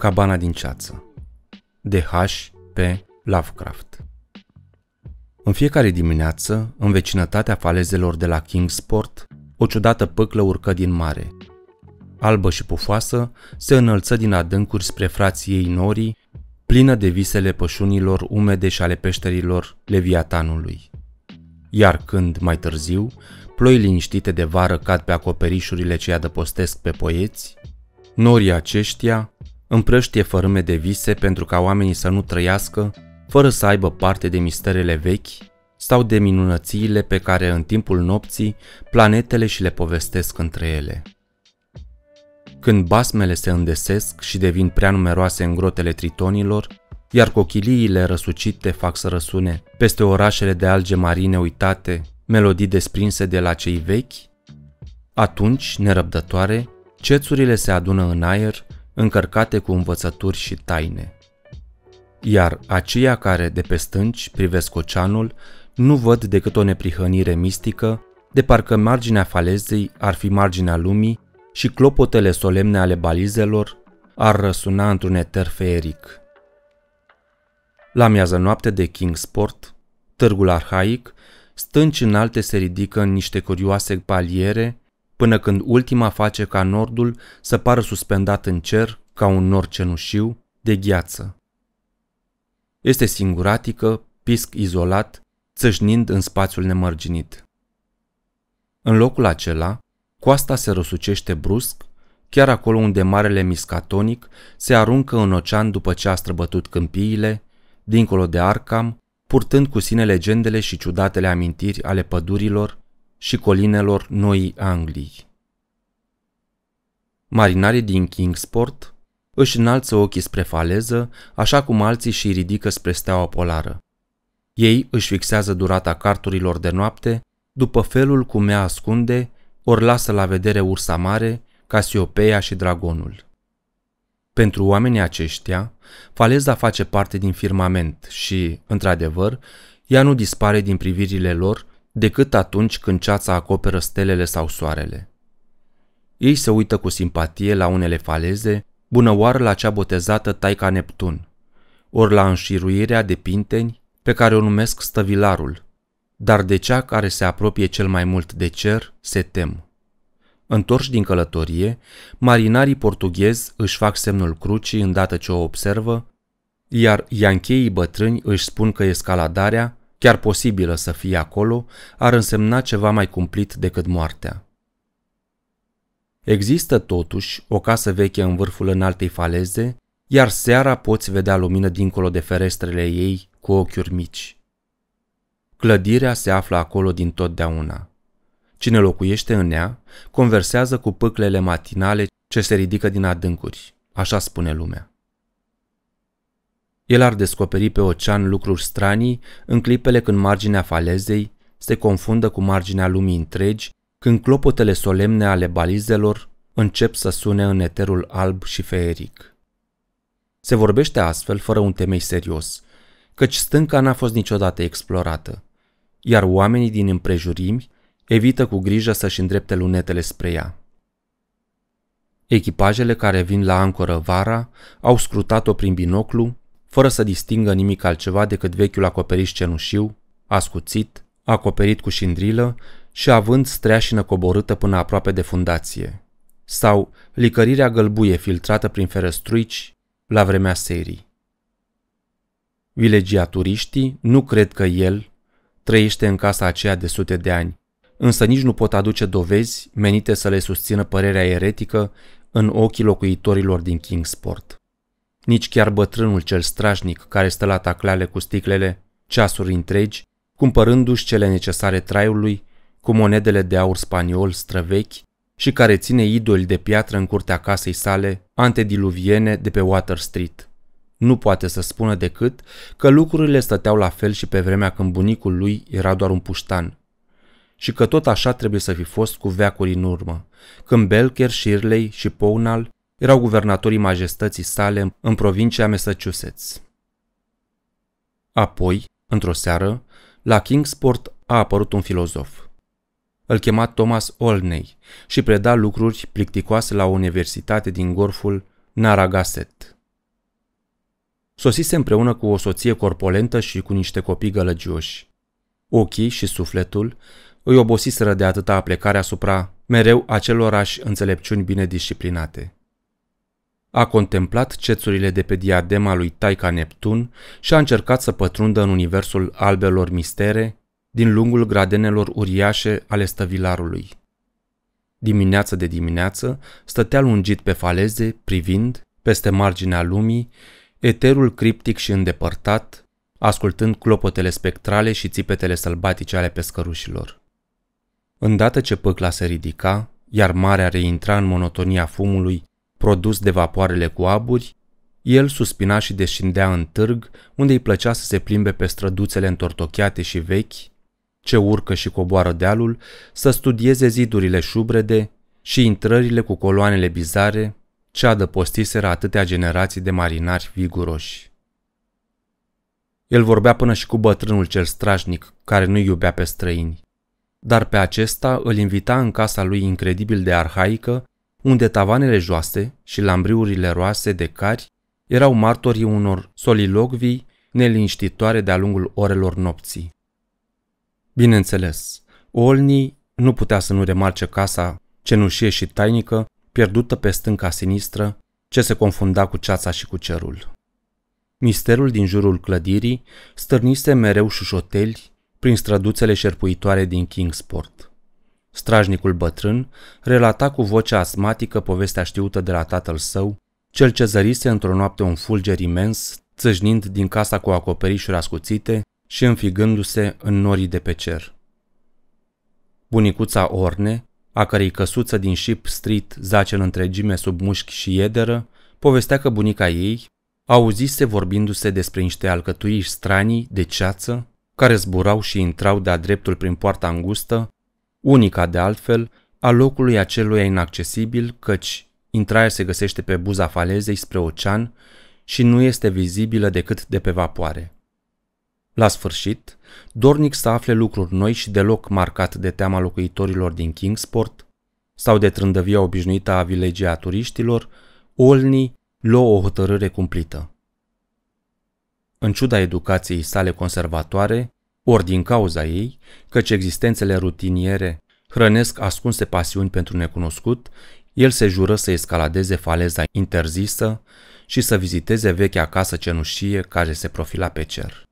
Cabana din ceață de H.P. Lovecraft În fiecare dimineață, în vecinătatea falezelor de la Kingsport, o ciudată păclă urcă din mare. Albă și pufoasă, se înălță din adâncuri spre frații ei norii, plină de visele pășunilor umede și ale peșterilor leviatanului. Iar când, mai târziu, ploi liniștite de vară cad pe acoperișurile ce adăpostesc pe poieți, norii aceștia împrăștie fărâme de vise pentru ca oamenii să nu trăiască fără să aibă parte de misterele vechi sau de minunățiile pe care în timpul nopții planetele și le povestesc între ele. Când basmele se îndesesc și devin prea numeroase în grotele tritonilor, iar cochiliile răsucite fac să răsune peste orașele de alge marine uitate, melodii desprinse de la cei vechi, atunci, nerăbdătoare, cețurile se adună în aer încărcate cu învățături și taine. Iar aceia care de pe stânci privesc oceanul nu văd decât o neprihănire mistică, de parcă marginea falezei ar fi marginea lumii și clopotele solemne ale balizelor ar răsuna într-un eter feeric. La miază noapte de Kingsport, târgul arhaic, stânci înalte se ridică în niște curioase paliere până când ultima face ca nordul să pară suspendat în cer ca un nor cenușiu de gheață. Este singuratică, pisc izolat, țâșnind în spațiul nemărginit. În locul acela, coasta se răsucește brusc, chiar acolo unde marele miscatonic se aruncă în ocean după ce a străbătut câmpiile, dincolo de Arcam, purtând cu sine legendele și ciudatele amintiri ale pădurilor, și colinelor Noii Anglii. Marinarii din Kingsport își înalță ochii spre faleză, așa cum alții și ridică spre steaua polară. Ei își fixează durata carturilor de noapte după felul cum ea ascunde ori lasă la vedere ursa mare, Casiopeia și dragonul. Pentru oamenii aceștia, faleza face parte din firmament și, într-adevăr, ea nu dispare din privirile lor decât atunci când ceața acoperă stelele sau soarele. Ei se uită cu simpatie la unele faleze, bunăoară la cea botezată Taica Neptun, ori la înșiruirea de pinteni pe care o numesc stăvilarul, dar de cea care se apropie cel mai mult de cer se tem. Întorși din călătorie, marinarii portughezi își fac semnul crucii îndată ce o observă, iar iancheii bătrâni își spun că escaladarea chiar posibilă să fie acolo, ar însemna ceva mai cumplit decât moartea. Există totuși o casă veche în vârful înaltei faleze, iar seara poți vedea lumină dincolo de ferestrele ei cu ochiuri mici. Clădirea se află acolo din totdeauna. Cine locuiește în ea, conversează cu pâclele matinale ce se ridică din adâncuri, așa spune lumea. El ar descoperi pe ocean lucruri stranii în clipele când marginea falezei se confundă cu marginea lumii întregi, când clopotele solemne ale balizelor încep să sune în eterul alb și feeric. Se vorbește astfel fără un temei serios, căci stânca n-a fost niciodată explorată, iar oamenii din împrejurimi evită cu grijă să-și îndrepte lunetele spre ea. Echipajele care vin la ancoră vara au scrutat-o prin binoclu fără să distingă nimic altceva decât vechiul acoperiș cenușiu, ascuțit, acoperit cu șindrilă și având streașină coborâtă până aproape de fundație, sau licărirea gălbuie filtrată prin ferăstruici la vremea serii. turiștii nu cred că el trăiește în casa aceea de sute de ani, însă nici nu pot aduce dovezi menite să le susțină părerea eretică în ochii locuitorilor din Kingsport. Nici chiar bătrânul cel strașnic care stă la tacleale cu sticlele, ceasuri întregi, cumpărându-și cele necesare traiului cu monedele de aur spaniol străvechi și care ține idoli de piatră în curtea casei sale antediluviene de pe Water Street. Nu poate să spună decât că lucrurile stăteau la fel și pe vremea când bunicul lui era doar un puștan. Și că tot așa trebuie să fi fost cu veacuri în urmă, când Belcher, Shirley și Pownal erau guvernatorii majestății sale în provincia Massachusetts. Apoi, într-o seară, la Kingsport a apărut un filozof. Îl chema Thomas Olney și preda lucruri plicticoase la o universitate din gorful Naragaset. Sosise împreună cu o soție corpolentă și cu niște copii gălăgioși. Ochii și sufletul îi obosiseră de atâta aplecare asupra mereu acelorași înțelepciuni bine disciplinate. A contemplat cețurile de pe diadema lui Taica Neptun și a încercat să pătrundă în universul albelor mistere, din lungul gradenelor uriașe ale stăvilarului. Dimineață de dimineață stătea lungit pe faleze, privind, peste marginea lumii, eterul criptic și îndepărtat, ascultând clopotele spectrale și țipetele sălbatice ale pescărușilor. Îndată ce pâcla se ridica, iar marea reintra în monotonia fumului produs de vapoarele cu aburi, el suspina și descindea în târg, unde îi plăcea să se plimbe pe străduțele întortocheate și vechi, ce urcă și coboară dealul, să studieze zidurile șubrede și intrările cu coloanele bizare, ce adăpostiseră atâtea generații de marinari viguroși. El vorbea până și cu bătrânul cel strașnic, care nu iubea pe străini. Dar pe acesta îl invita în casa lui incredibil de arhaică, unde tavanele joase și lambriurile roase de cari erau martorii unor solilogvii neliniștitoare de-a lungul orelor nopții. Bineînțeles, Olnii nu putea să nu remarce casa cenușie și tainică, pierdută pe stânca sinistră, ce se confunda cu ceața și cu cerul. Misterul din jurul clădirii stârnise mereu șușoteli prin străduțele șerpuitoare din Kingsport. Strajnicul bătrân relata cu voce asmatică povestea știută de la tatăl său, cel ce zărise într-o noapte un fulger imens, țâșnind din casa cu acoperișuri ascuțite și înfigându-se în norii de pe cer. Bunicuța Orne, a cărei căsuță din Ship Street zace în întregime sub mușchi și iederă, povestea că bunica ei auzise vorbindu-se despre niște alcătuiri stranii de ceață care zburau și intrau de-a dreptul prin poarta îngustă unica de altfel, a locului acelui inaccesibil, căci intrarea se găsește pe buza falezei spre ocean și nu este vizibilă decât de pe vapoare. La sfârșit, dornic să afle lucruri noi și deloc marcat de teama locuitorilor din Kingsport sau de trândăvia obișnuită a vilegii turiștilor, Olney luă o hotărâre cumplită. În ciuda educației sale conservatoare, ori din cauza ei, căci existențele rutiniere hrănesc ascunse pasiuni pentru necunoscut, el se jură să escaladeze faleza interzisă și să viziteze vechea casă cenușie care se profila pe cer.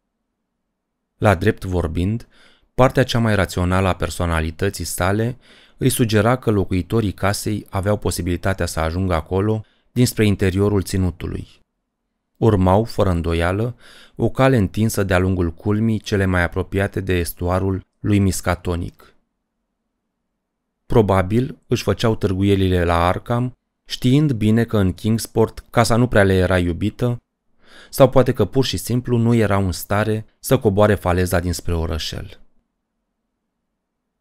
La drept vorbind, partea cea mai rațională a personalității sale îi sugera că locuitorii casei aveau posibilitatea să ajungă acolo dinspre interiorul ținutului. Urmau, fără îndoială, o cale întinsă de-a lungul culmii cele mai apropiate de estuarul lui Miscatonic. Probabil își făceau târguielile la Arkham, știind bine că în Kingsport casa nu prea le era iubită, sau poate că pur și simplu nu erau în stare să coboare faleza dinspre orășel.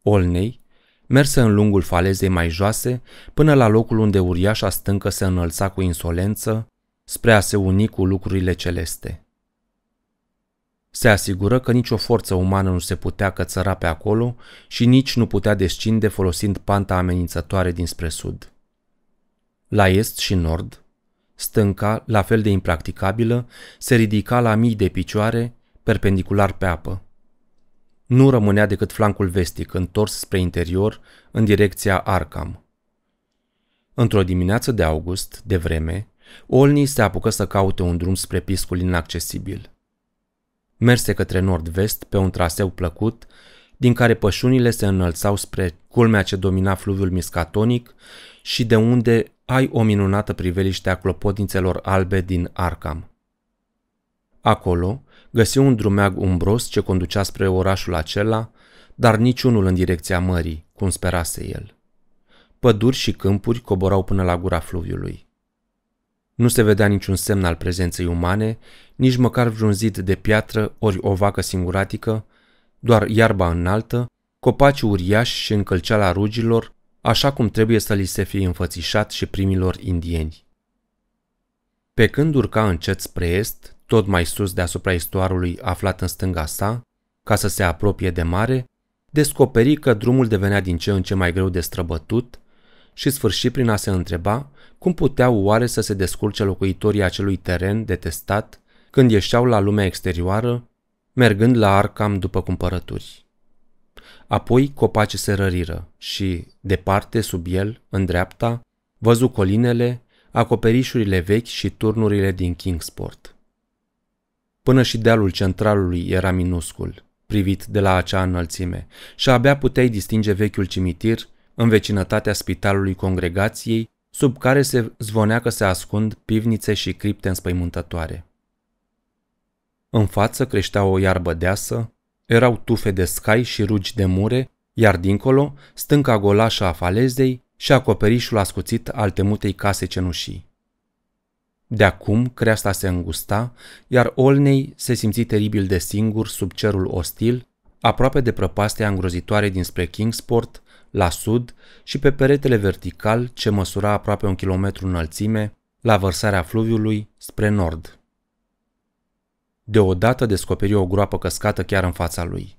Olney merse în lungul falezei mai joase până la locul unde uriașa stâncă se înălța cu insolență spre a se uni cu lucrurile celeste. Se asigură că nicio forță umană nu se putea cățăra pe acolo și nici nu putea descinde folosind panta amenințătoare dinspre sud. La est și nord, stânca, la fel de impracticabilă, se ridica la mii de picioare, perpendicular pe apă. Nu rămânea decât flancul vestic, întors spre interior, în direcția Arkham. Într-o dimineață de august, de vreme, Olni se apucă să caute un drum spre piscul inaccesibil. Merse către nord-vest pe un traseu plăcut, din care pășunile se înălțau spre culmea ce domina fluviul miscatonic și de unde ai o minunată priveliște a clopotințelor albe din Arkham. Acolo găsi un drumeag umbros ce conducea spre orașul acela, dar niciunul în direcția mării, cum sperase el. Păduri și câmpuri coborau până la gura fluviului. Nu se vedea niciun semn al prezenței umane, nici măcar vreun zid de piatră ori o vacă singuratică, doar iarba înaltă, copaci uriași și încălceala rugilor, așa cum trebuie să li se fie înfățișat și primilor indieni. Pe când urca încet spre est, tot mai sus deasupra istoarului aflat în stânga sa, ca să se apropie de mare, descoperi că drumul devenea din ce în ce mai greu de străbătut și sfârși prin a se întreba cum puteau oare să se descurce locuitorii acelui teren detestat când ieșeau la lumea exterioară, mergând la Arcam după cumpărături. Apoi copacii se răriră și, departe sub el, în dreapta, văzu colinele, acoperișurile vechi și turnurile din Kingsport. Până și dealul centralului era minuscul, privit de la acea înălțime, și abia puteai distinge vechiul cimitir în vecinătatea spitalului congregației, sub care se zvonea că se ascund pivnițe și cripte înspăimântătoare. În față creștea o iarbă deasă, erau tufe de scai și rugi de mure, iar dincolo, stânca golașă a falezei și acoperișul ascuțit al temutei case cenușii. De acum creasta se îngusta, iar Olnei se simți teribil de singur sub cerul ostil, aproape de prăpastea îngrozitoare dinspre Kingsport, la sud și pe peretele vertical, ce măsura aproape un kilometru înălțime, la vărsarea fluviului spre nord. Deodată descoperi o groapă căscată chiar în fața lui.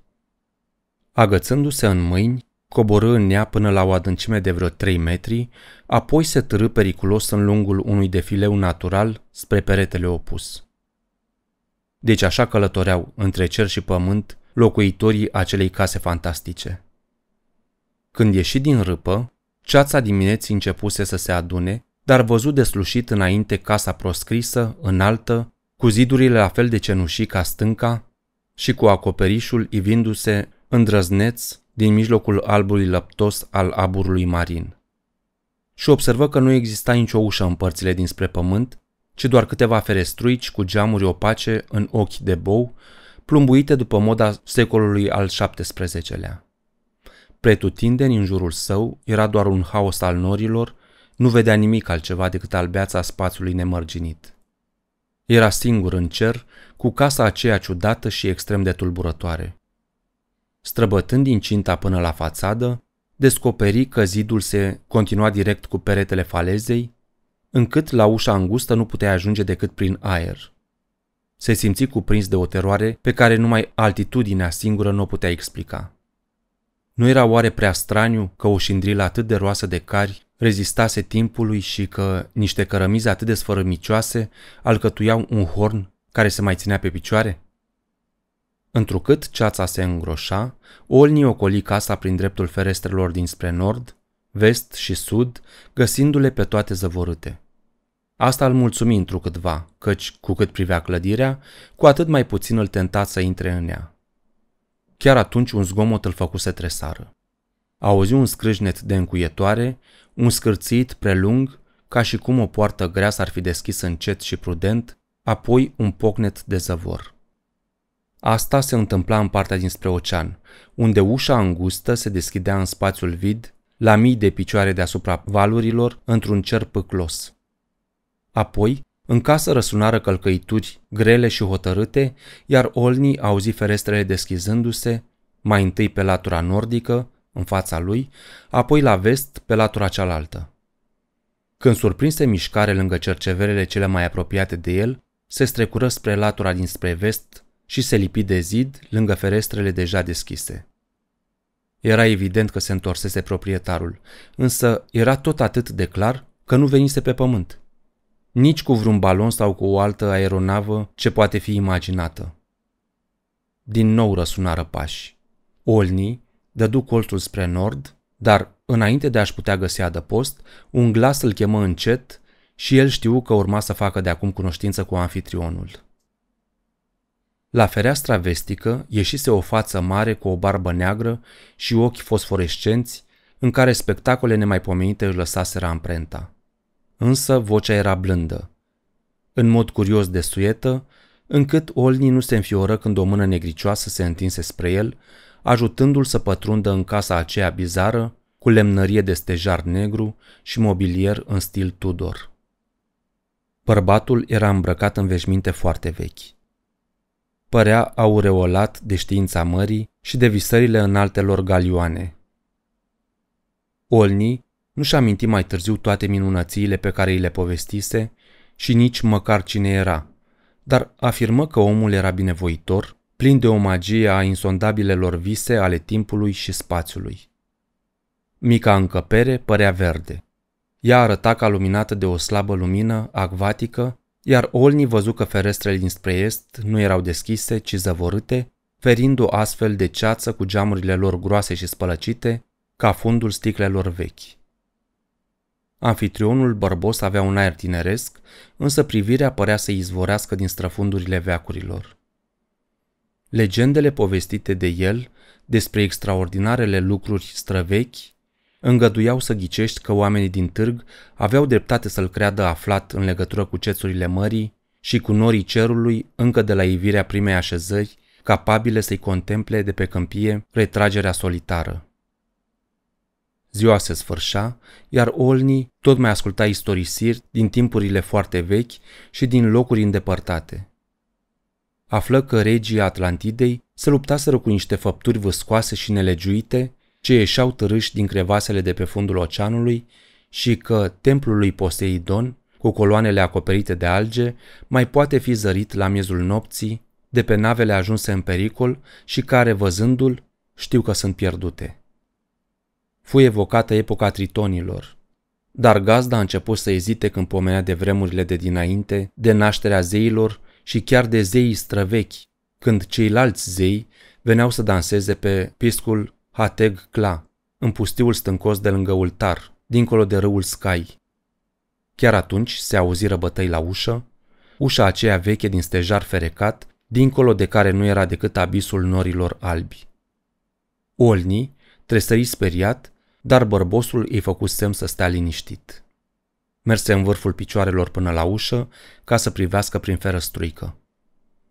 Agățându-se în mâini, coborâ în ea până la o adâncime de vreo 3 metri, apoi se târâ periculos în lungul unui defileu natural spre peretele opus. Deci așa călătoreau între cer și pământ locuitorii acelei case fantastice. Când ieși din râpă, ceața dimineții începuse să se adune, dar văzut deslușit înainte casa proscrisă, înaltă, cu zidurile la fel de cenușii ca stânca și cu acoperișul ivindu-se îndrăzneț din mijlocul albului lăptos al aburului marin. Și observă că nu exista nicio ușă în părțile dinspre pământ, ci doar câteva ferestruici cu geamuri opace în ochi de bou, plumbuite după moda secolului al XVII-lea. Pretutindeni în jurul său era doar un haos al norilor, nu vedea nimic altceva decât albeața spațiului nemărginit. Era singur în cer, cu casa aceea ciudată și extrem de tulburătoare. Străbătând cinta până la fațadă, descoperi că zidul se continua direct cu peretele falezei, încât la ușa îngustă nu putea ajunge decât prin aer. Se simți cuprins de o teroare pe care numai altitudinea singură nu o putea explica. Nu era oare prea straniu că o șindrilă atât de roasă de cari rezistase timpului și că niște cărămizi atât de sfărămicioase alcătuiau un horn care se mai ținea pe picioare? Întrucât ceața se îngroșa, Olni ocoli casa prin dreptul ferestrelor dinspre nord, vest și sud, găsindu-le pe toate zăvorâte. Asta îl mulțumi întrucâtva, căci, cu cât privea clădirea, cu atât mai puțin îl tenta să intre în ea. Chiar atunci un zgomot îl făcu să tresară. Auzi un scrâșnet de încuietoare, un scârțit prelung, ca și cum o poartă grea s-ar fi deschis încet și prudent, apoi un pocnet de zăvor. Asta se întâmpla în partea dinspre ocean, unde ușa îngustă se deschidea în spațiul vid, la mii de picioare deasupra valurilor, într-un cer păclos. Apoi, în casă răsunară călcăituri grele și hotărâte, iar Olni auzi ferestrele deschizându-se, mai întâi pe latura nordică, în fața lui, apoi la vest, pe latura cealaltă. Când surprinse mișcare lângă cerceverele cele mai apropiate de el, se strecură spre latura dinspre vest și se lipi de zid lângă ferestrele deja deschise. Era evident că se întorsese proprietarul, însă era tot atât de clar că nu venise pe pământ – nici cu vreun balon sau cu o altă aeronavă ce poate fi imaginată. Din nou răsunară pași. Olni dădu colțul spre nord, dar înainte de a-și putea găsi adăpost, un glas îl chemă încet și el știu că urma să facă de acum cunoștință cu anfitrionul. La fereastra vestică ieșise o față mare cu o barbă neagră și ochi fosforescenți, în care spectacole nemaipomenite își lăsaseră amprenta însă vocea era blândă. În mod curios de suietă, încât Olni nu se înfioră când o mână negricioasă se întinse spre el, ajutându-l să pătrundă în casa aceea bizară, cu lemnărie de stejar negru și mobilier în stil Tudor. Bărbatul era îmbrăcat în veșminte foarte vechi. Părea aureolat de știința mării și de visările înaltelor galioane. Olni nu și aminti mai târziu toate minunățiile pe care îi le povestise și nici măcar cine era, dar afirmă că omul era binevoitor, plin de o magie a insondabilelor vise ale timpului și spațiului. Mica încăpere părea verde. Ea arăta ca luminată de o slabă lumină acvatică, iar Olni văzu că ferestrele dinspre est nu erau deschise, ci zăvorâte, ferind o astfel de ceață cu geamurile lor groase și spălăcite, ca fundul sticlelor vechi. Anfitrionul bărbos avea un aer tineresc, însă privirea părea să izvorească din străfundurile veacurilor. Legendele povestite de el despre extraordinarele lucruri străvechi îngăduiau să ghicești că oamenii din târg aveau dreptate să-l creadă aflat în legătură cu cețurile mării și cu norii cerului încă de la ivirea primei așezări, capabile să-i contemple de pe câmpie retragerea solitară. Ziua se sfârșea, iar Olni tot mai asculta istorisiri din timpurile foarte vechi și din locuri îndepărtate. Află că regii Atlantidei se luptaseră cu niște făpturi văscoase și nelegiuite ce ieșeau târâși din crevasele de pe fundul oceanului și că templul lui Poseidon, cu coloanele acoperite de alge, mai poate fi zărit la miezul nopții de pe navele ajunse în pericol și care, văzându-l, știu că sunt pierdute fu evocată epoca tritonilor. Dar gazda a început să ezite când pomenea de vremurile de dinainte, de nașterea zeilor și chiar de zeii străvechi, când ceilalți zei veneau să danseze pe piscul Hateg Kla, în pustiul stâncos de lângă Ultar, dincolo de râul Sky. Chiar atunci se auzi răbătăi la ușă, ușa aceea veche din stejar ferecat, dincolo de care nu era decât abisul norilor albi. Olni, tresări speriat, dar bărbosul îi făcu semn să stea liniștit. Merse în vârful picioarelor până la ușă ca să privească prin ferăstruică.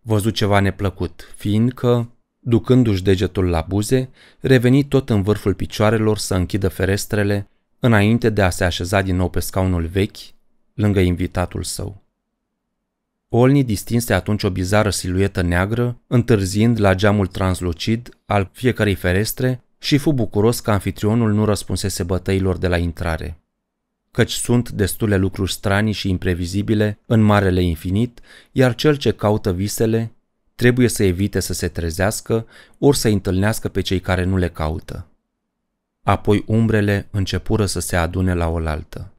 Văzu ceva neplăcut, fiindcă, ducându-și degetul la buze, reveni tot în vârful picioarelor să închidă ferestrele înainte de a se așeza din nou pe scaunul vechi, lângă invitatul său. Olni distinse atunci o bizară siluetă neagră, întârziind la geamul translucid al fiecărei ferestre și fu bucuros că anfitrionul nu răspunsese bătăilor de la intrare. Căci sunt destule lucruri strani și imprevizibile în marele infinit, iar cel ce caută visele trebuie să evite să se trezească ori să întâlnească pe cei care nu le caută. Apoi umbrele începură să se adune la oaltă.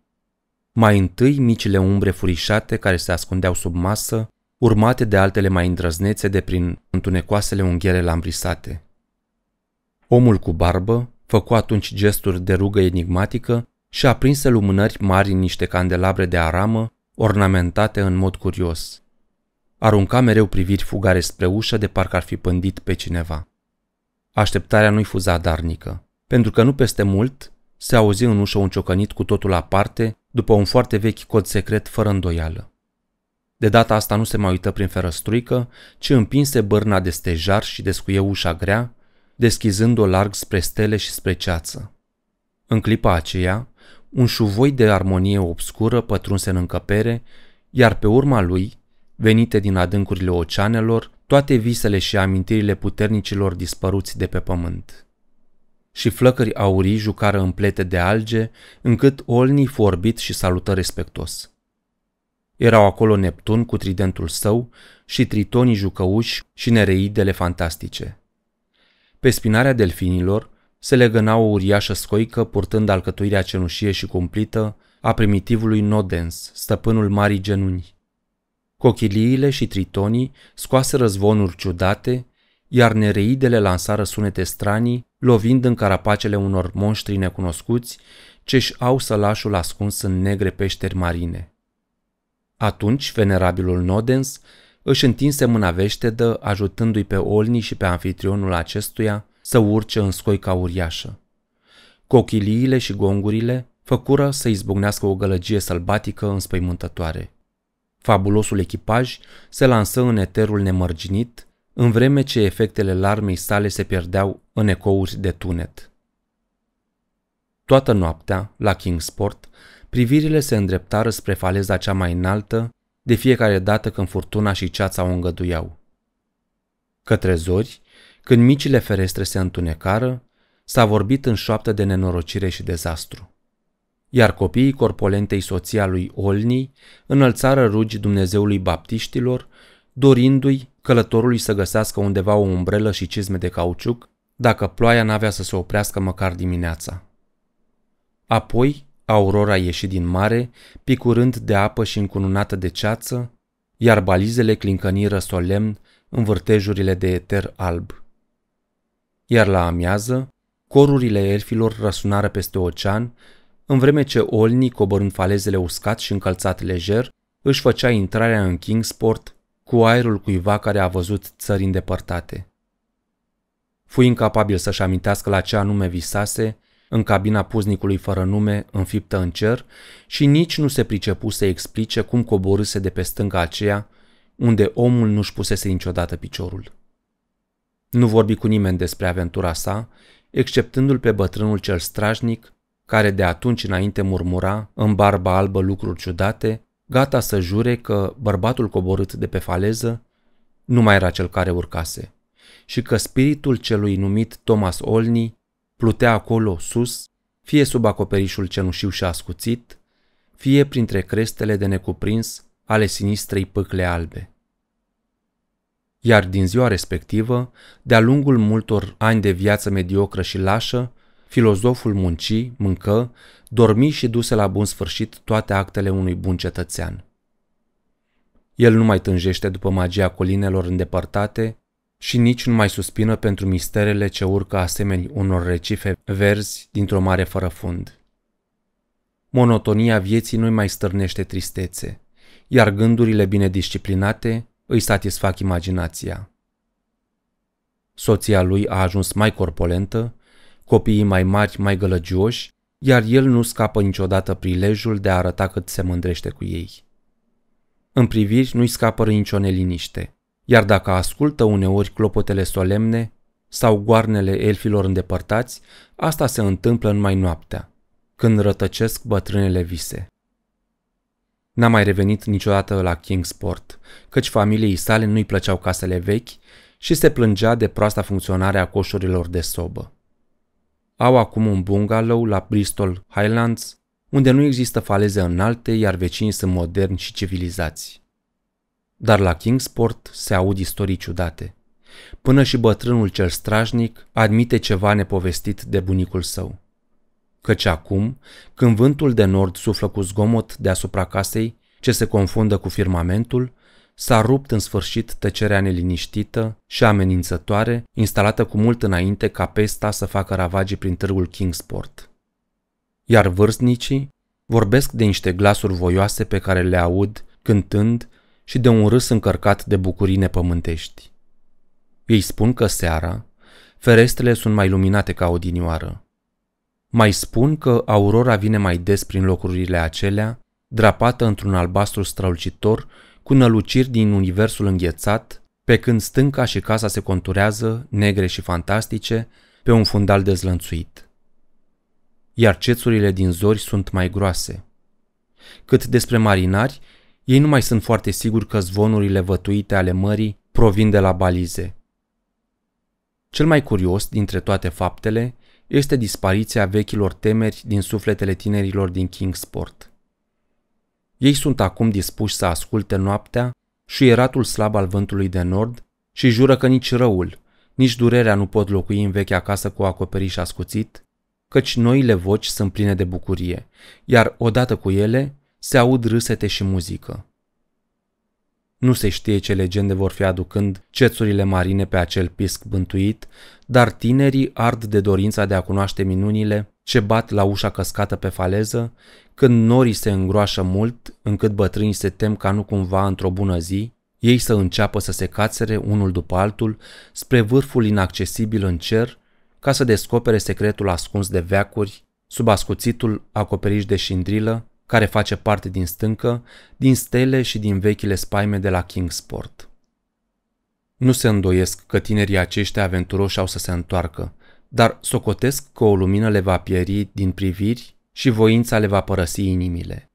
Mai întâi micile umbre furișate care se ascundeau sub masă, urmate de altele mai îndrăznețe de prin întunecoasele unghiere lambrisate – Omul cu barbă făcu atunci gesturi de rugă enigmatică și aprinse lumânări mari în niște candelabre de aramă, ornamentate în mod curios. Arunca mereu priviri fugare spre ușă de parcă ar fi pândit pe cineva. Așteptarea nu-i fuza darnică, pentru că nu peste mult se auzi în ușă un ciocănit cu totul aparte, după un foarte vechi cod secret fără îndoială. De data asta nu se mai uită prin ferăstruică, ci împinse bârna de stejar și descuie ușa grea, deschizând-o larg spre stele și spre ceață. În clipa aceea, un șuvoi de armonie obscură pătrunse în încăpere, iar pe urma lui, venite din adâncurile oceanelor, toate visele și amintirile puternicilor dispăruți de pe pământ. Și flăcări aurii jucară în plete de alge, încât Olnii forbit și salută respectos. Erau acolo Neptun cu tridentul său și tritonii jucăuși și nereidele fantastice. Pe spinarea delfinilor se legăna o uriașă scoică purtând alcătuirea cenușie și cumplită a primitivului Nodens, stăpânul marii genunchi. Cochiliile și tritonii scoase răzvonuri ciudate, iar nereidele lansară sunete stranii, lovind în carapacele unor monștri necunoscuți ce-și au sălașul ascuns în negre peșteri marine. Atunci, venerabilul Nodens își întinse mâna veștedă, ajutându-i pe Olni și pe anfitrionul acestuia să urce în scoica uriașă. Cochiliile și gongurile făcură să izbucnească o gălăgie sălbatică înspăimântătoare. Fabulosul echipaj se lansă în eterul nemărginit, în vreme ce efectele larmei sale se pierdeau în ecouri de tunet. Toată noaptea, la Kingsport, privirile se îndreptară spre faleza cea mai înaltă de fiecare dată când furtuna și ceața o îngăduiau. Către zori, când micile ferestre se întunecară, s-a vorbit în șoaptă de nenorocire și dezastru. Iar copiii corpolentei soția lui Olni înălțară rugi Dumnezeului baptiștilor, dorindu-i călătorului să găsească undeva o umbrelă și cizme de cauciuc, dacă ploaia n-avea să se oprească măcar dimineața. Apoi, Aurora ieși din mare, picurând de apă și încununată de ceață, iar balizele clincăniră solemn în vârtejurile de eter alb. Iar la amiază, corurile elfilor răsunară peste ocean, în vreme ce Olni, coborând falezele uscat și încălțat lejer, își făcea intrarea în Kingsport cu aerul cuiva care a văzut țări îndepărtate. Fui incapabil să-și amintească la ce anume visase, în cabina puznicului fără nume, înfiptă în cer, și nici nu se pricepu să explice cum coborâse de pe stânga aceea, unde omul nu-și pusese niciodată piciorul. Nu vorbi cu nimeni despre aventura sa, exceptându-l pe bătrânul cel strajnic, care de atunci înainte murmura, în barba albă lucruri ciudate, gata să jure că bărbatul coborât de pe faleză nu mai era cel care urcase și că spiritul celui numit Thomas Olney Plutea acolo, sus, fie sub acoperișul cenușiu și ascuțit, fie printre crestele de necuprins ale sinistrei pâcle albe. Iar din ziua respectivă, de-a lungul multor ani de viață mediocră și lașă, filozoful munci, mâncă, dormi și duse la bun sfârșit toate actele unui bun cetățean. El nu mai tânjește după magia colinelor îndepărtate și nici nu mai suspină pentru misterele ce urcă asemeni unor recife verzi dintr-o mare fără fund. Monotonia vieții nu-i mai stârnește tristețe, iar gândurile bine disciplinate îi satisfac imaginația. Soția lui a ajuns mai corpolentă, copiii mai mari mai gălăgioși, iar el nu scapă niciodată prilejul de a arăta cât se mândrește cu ei. În priviri nu-i scapă nicio neliniște – iar dacă ascultă uneori clopotele solemne sau goarnele elfilor îndepărtați, asta se întâmplă numai noaptea, când rătăcesc bătrânele vise. N-a mai revenit niciodată la Kingsport, căci familiei sale nu-i plăceau casele vechi și se plângea de proasta funcționare a coșurilor de sobă. Au acum un bungalow la Bristol Highlands, unde nu există faleze înalte, iar vecinii sunt moderni și civilizați. Dar la Kingsport se aud istorii ciudate. Până și bătrânul cel strajnic admite ceva nepovestit de bunicul său. Căci acum, când vântul de nord suflă cu zgomot deasupra casei, ce se confundă cu firmamentul, s-a rupt în sfârșit tăcerea neliniștită și amenințătoare, instalată cu mult înainte ca pesta să facă ravagii prin târgul Kingsport. Iar vârstnicii vorbesc de niște glasuri voioase pe care le aud cântând și de un râs încărcat de bucurii nepământești. Ei spun că seara, ferestrele sunt mai luminate ca odinioară. Mai spun că aurora vine mai des prin locurile acelea, drapată într-un albastru strălucitor cu năluciri din universul înghețat, pe când stânca și casa se conturează, negre și fantastice, pe un fundal dezlănțuit. Iar cețurile din zori sunt mai groase. Cât despre marinari, ei nu mai sunt foarte siguri că zvonurile vătuite ale mării provin de la balize. Cel mai curios dintre toate faptele este dispariția vechilor temeri din sufletele tinerilor din Kingsport. Ei sunt acum dispuși să asculte noaptea și eratul slab al vântului de nord și jură că nici răul, nici durerea nu pot locui în vechea casă cu acoperiș ascuțit, căci noile voci sunt pline de bucurie, iar odată cu ele se aud râsete și muzică. Nu se știe ce legende vor fi aducând cețurile marine pe acel pisc bântuit, dar tinerii ard de dorința de a cunoaște minunile ce bat la ușa căscată pe faleză, când norii se îngroașă mult, încât bătrânii se tem ca nu cumva într-o bună zi, ei să înceapă să se cațere unul după altul spre vârful inaccesibil în cer, ca să descopere secretul ascuns de veacuri, sub ascuțitul acoperiș de șindrilă, care face parte din stâncă, din stele și din vechile spaime de la Kingsport. Nu se îndoiesc că tinerii aceștia aventuroși au să se întoarcă, dar socotesc că o lumină le va pieri din priviri și voința le va părăsi inimile.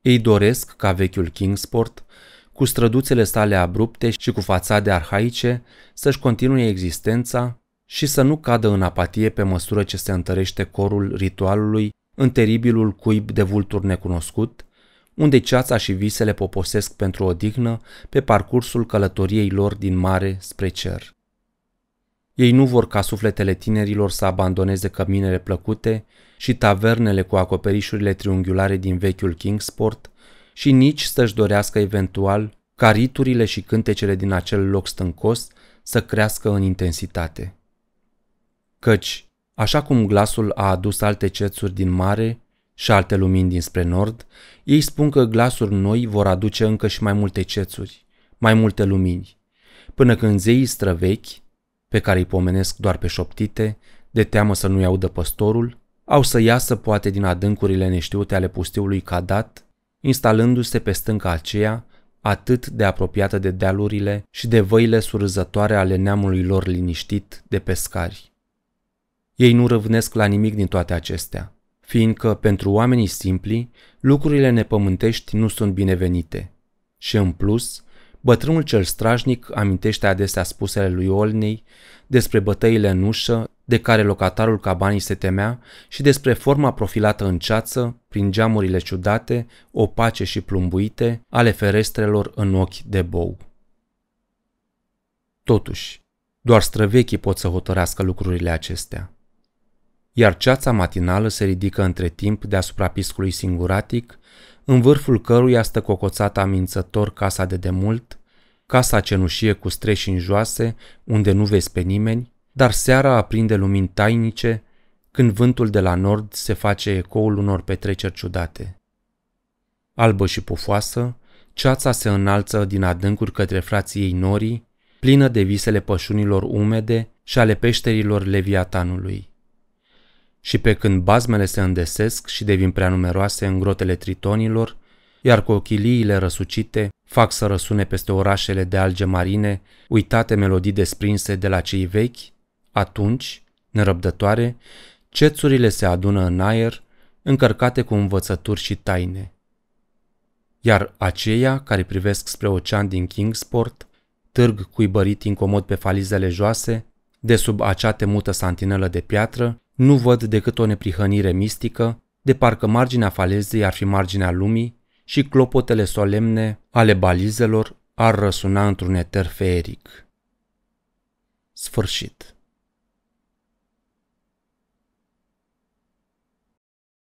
Ei doresc ca vechiul Kingsport, cu străduțele sale abrupte și cu fațade arhaice, să-și continue existența și să nu cadă în apatie pe măsură ce se întărește corul ritualului în teribilul cuib de vulturi necunoscut, unde ceața și visele poposesc pentru o dignă pe parcursul călătoriei lor din mare spre cer. Ei nu vor ca sufletele tinerilor să abandoneze căminele plăcute și tavernele cu acoperișurile triunghiulare din vechiul Kingsport și nici să-și dorească eventual ca riturile și cântecele din acel loc stâncos să crească în intensitate. Căci, Așa cum glasul a adus alte cețuri din mare și alte lumini dinspre nord, ei spun că glasuri noi vor aduce încă și mai multe cețuri, mai multe lumini, până când zeii străvechi, pe care îi pomenesc doar pe șoptite, de teamă să nu-i audă păstorul, au să iasă poate din adâncurile neștiute ale pustiului Cadat, instalându-se pe stânca aceea, atât de apropiată de dealurile și de văile surzătoare ale neamului lor liniștit de pescari. Ei nu răvnesc la nimic din toate acestea, fiindcă pentru oamenii simpli, lucrurile nepământești nu sunt binevenite. Și în plus, bătrânul cel strajnic amintește adesea spusele lui Olnei despre bătăile în ușă de care locatarul cabanii se temea și despre forma profilată în ceață, prin geamurile ciudate, opace și plumbuite, ale ferestrelor în ochi de bou. Totuși, doar străvechii pot să hotărească lucrurile acestea iar ceața matinală se ridică între timp deasupra piscului singuratic, în vârful căruia stă cocoțată amințător casa de demult, casa cenușie cu streși joase, unde nu vezi pe nimeni, dar seara aprinde lumini tainice, când vântul de la nord se face ecoul unor petreceri ciudate. Albă și pufoasă, ceața se înalță din adâncuri către frații ei norii, plină de visele pășunilor umede și ale peșterilor leviatanului. Și pe când bazmele se îndesesc și devin prea numeroase în grotele tritonilor, iar ochiliile răsucite fac să răsune peste orașele de alge marine uitate melodii desprinse de la cei vechi, atunci, nerăbdătoare, cețurile se adună în aer, încărcate cu învățături și taine. Iar aceia care privesc spre ocean din Kingsport, târg cuibărit incomod pe falizele joase, de sub acea temută santinelă de piatră, nu văd decât o neprihănire mistică, de parcă marginea falezei ar fi marginea lumii și clopotele solemne ale balizelor ar răsuna într-un eter feeric. Sfârșit.